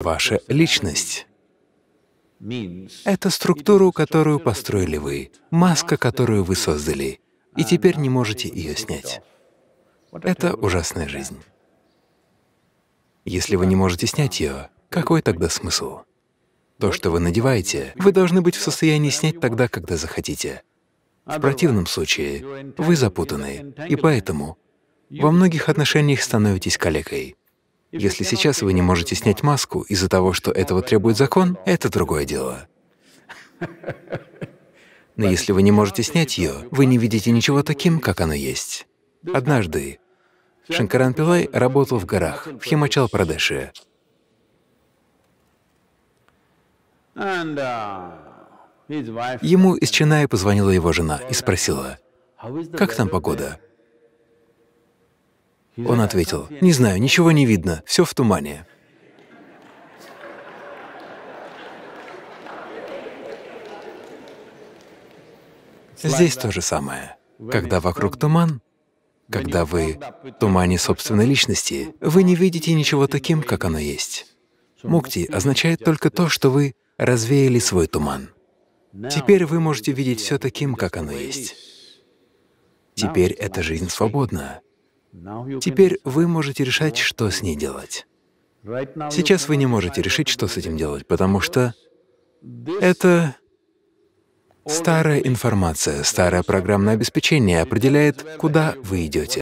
Ваша личность — это структуру, которую построили вы, маска, которую вы создали, и теперь не можете ее снять. Это ужасная жизнь. Если вы не можете снять ее, какой тогда смысл? То, что вы надеваете, вы должны быть в состоянии снять тогда, когда захотите. В противном случае вы запутаны, и поэтому во многих отношениях становитесь калекой. Если сейчас вы не можете снять маску из-за того, что этого требует закон, это другое дело. Но если вы не можете снять ее, вы не видите ничего таким, как оно есть. Однажды Шанкаран Пилай работал в горах, в Химачал-Прадеше. Uh, Ему из Чиная позвонила его жена и спросила, «Как там погода?» Он ответил, «Не знаю, ничего не видно, все в тумане». Здесь то же самое. Когда вокруг туман, когда вы в тумане собственной личности, вы не видите ничего таким, как оно есть. Мукти означает только то, что вы развеяли свой туман. Теперь вы можете видеть все таким, как оно есть. Теперь эта жизнь свободна. Теперь вы можете решать, что с ней делать. Сейчас вы не можете решить, что с этим делать, потому что это старая информация, старое программное обеспечение определяет, куда вы идете.